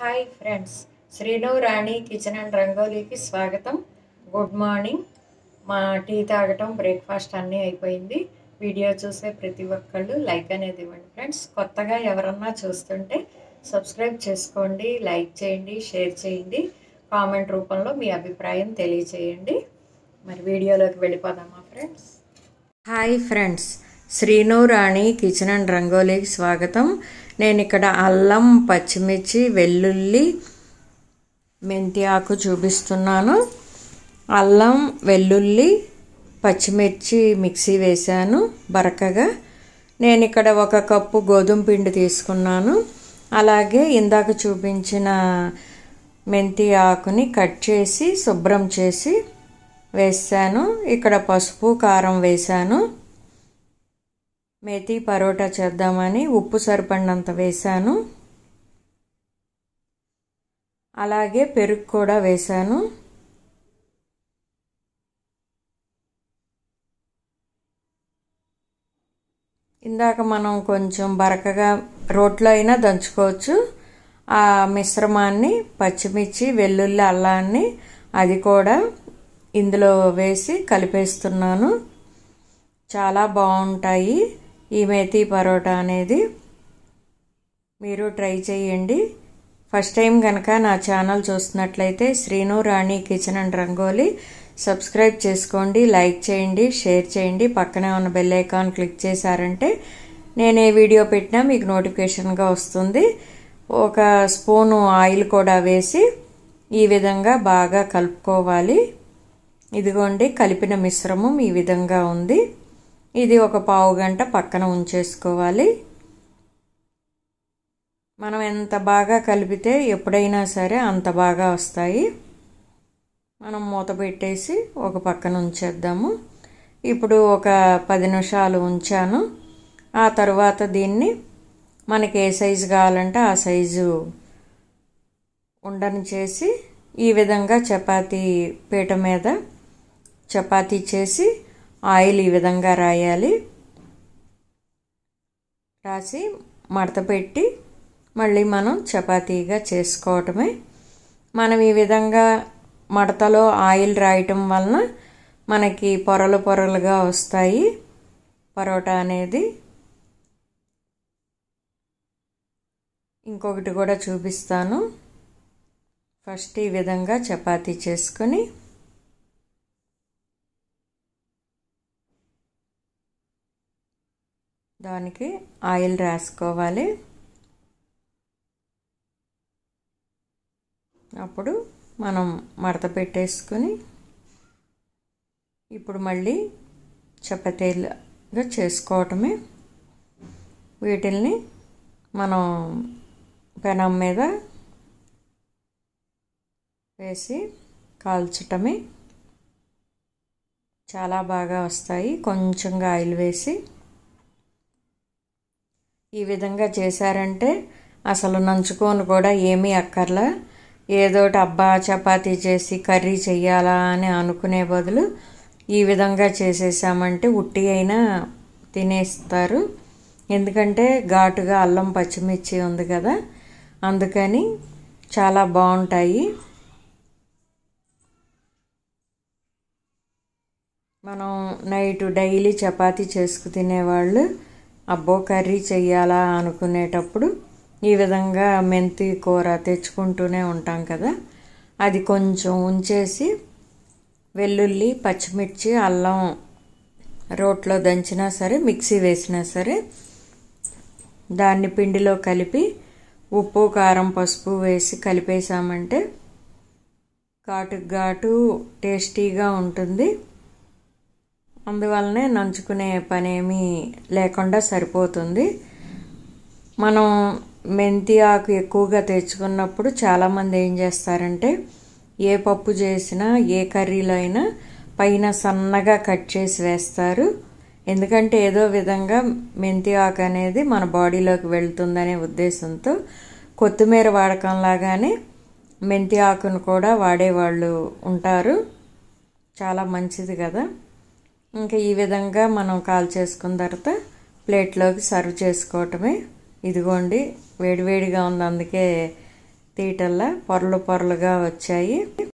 hi friends Srinu Rani kitchen and రంగోలీకి స్వాగతం good morning మా టీ తాగటం బ్రేక్ఫాస్ట్ అన్నీ అయిపోయింది వీడియో చూసే ప్రతి ఒక్కళ్ళు లైక్ అనేది ఇవ్వండి ఫ్రెండ్స్ కొత్తగా ఎవరన్నా చూస్తుంటే సబ్స్క్రైబ్ చేసుకోండి లైక్ చేయండి షేర్ చేయండి కామెంట్ రూపంలో మీ అభిప్రాయం తెలియచేయండి మరి వీడియోలోకి వెళ్ళిపోదామా friends hi friends Srinu Rani kitchen and రంగోలీకి స్వాగతం నేను ఇక్కడ అల్లం పచ్చిమిర్చి వెల్లుల్లి మెంతి ఆకు చూపిస్తున్నాను అల్లం వెల్లుల్లి పచ్చిమిర్చి మిక్సీ వేశాను బరకగా నేను ఇక్కడ ఒక కప్పు గోధుమ పిండి తీసుకున్నాను అలాగే ఇందాక చూపించిన మెంతి ఆకుని కట్ చేసి శుభ్రం చేసి వేసాను ఇక్కడ పసుపు కారం వేశాను మేతి పరోటా చేద్దామని ఉప్పు సరిపడినంత వేశాను అలాగే పెరుగు కూడా వేశాను ఇందాక మనం కొంచెం బరకగా రోట్లో అయినా దంచుకోవచ్చు ఆ మిశ్రమాన్ని పచ్చిమిర్చి వెల్లుల్లి అల్లాన్ని అది కూడా ఇందులో వేసి కలిపేస్తున్నాను చాలా బాగుంటాయి ఈ మేతి పరోటా అనేది మీరు ట్రై చేయండి ఫస్ట్ టైం కనుక నా ఛానల్ చూస్తున్నట్లయితే Srinu Rani kitchen and Rangoli subscribe చేసుకోండి లైక్ చేయండి షేర్ చేయండి పక్కనే ఉన్న బెల్ ఐకాన్ క్లిక్ చేశారంటే నేను ఏ వీడియో పెట్టినా మీకు నోటిఫికేషన్గా వస్తుంది ఒక స్పూను ఆయిల్ కూడా వేసి ఈ విధంగా బాగా కలుపుకోవాలి ఇదిగోండి కలిపిన మిశ్రమం ఈ విధంగా ఉంది ఇది ఒక పావు గంట పక్కన ఉంచేసుకోవాలి మనం ఎంత బాగా కలిపితే ఎప్పుడైనా సరే అంత బాగా వస్తాయి మనం మూత పెట్టేసి ఒక పక్కన ఉంచేద్దాము ఇప్పుడు ఒక పది నిమిషాలు ఉంచాను ఆ తర్వాత దీన్ని మనకి ఏ సైజు కావాలంటే ఆ సైజు ఉండని చేసి ఈ విధంగా చపాతీ పీట మీద చపాతీ చేసి ఆయిల్ ఈ విధంగా రాయాలి రాసి మడత పెట్టి మళ్ళీ మనం చపాతీగా చేసుకోవటమే మనం ఈ విధంగా మడతలో ఆయిల్ రాయటం వలన మనకి పొరలు పొరలుగా వస్తాయి పరోటా అనేది ఇంకొకటి కూడా చూపిస్తాను ఫస్ట్ ఈ విధంగా చపాతీ చేసుకొని దానికి ఆయిల్ రాసుకోవాలి అప్పుడు మనం మడత పెట్టేసుకుని ఇప్పుడు మళ్ళీ చపాతీలుగా చేసుకోవటమే వీటిల్ని మనం పెనం మీద వేసి కాల్చటమే చాలా బాగా వస్తాయి కొంచెంగా ఆయిల్ వేసి ఈ విధంగా చేశారంటే అసలు నంచుకొని కూడా ఏమీ అక్కర్లా ఏదోటి అబ్బా చపాతీ చేసి కర్రీ చెయ్యాలా అని అనుకునే బదులు ఈ విధంగా చేసేసామంటే ఉట్టి అయినా తినేస్తారు ఎందుకంటే ఘాటుగా అల్లం పచ్చిమిర్చి ఉంది కదా అందుకని చాలా బాగుంటాయి మనం నైట్ డైలీ చపాతీ చేసుకు తినేవాళ్ళు అబ్బో కర్రీ చెయ్యాలా అనుకునేటప్పుడు ఈ విధంగా మెంతి కూర తెచ్చుకుంటూనే ఉంటాం కదా అది కొంచెం ఉంచేసి వెల్లుల్లి పచ్చిమిర్చి అల్లం రోట్లో దంచినా సరే మిక్సీ వేసినా సరే దాన్ని పిండిలో కలిపి ఉప్పు కారం పసుపు వేసి కలిపేసామంటే ఘాటు ఘాటు టేస్టీగా ఉంటుంది అందువల్లనే నంచుకునే పనేమీ లేకుండా సరిపోతుంది మనం మెంతి ఆకు ఎక్కువగా తెచ్చుకున్నప్పుడు చాలామంది ఏం చేస్తారంటే ఏ పప్పు చేసినా ఏ కర్రీలో అయినా పైన సన్నగా కట్ చేసి వేస్తారు ఎందుకంటే ఏదో విధంగా మెంతి ఆకు అనేది మన బాడీలోకి వెళ్తుందనే ఉద్దేశంతో కొత్తిమీర వాడకం లాగానే మెంతి ఆకును కూడా వాడేవాళ్ళు ఉంటారు చాలా మంచిది కదా ఇంకా ఈ విధంగా మనం కాల్ చేసుకున్న తర్వాత ప్లేట్లోకి సర్వ్ చేసుకోవటమే ఇదిగోండి వేడివేడిగా ఉంది అందుకే తీటల్లా పొరలు పొరలుగా వచ్చాయి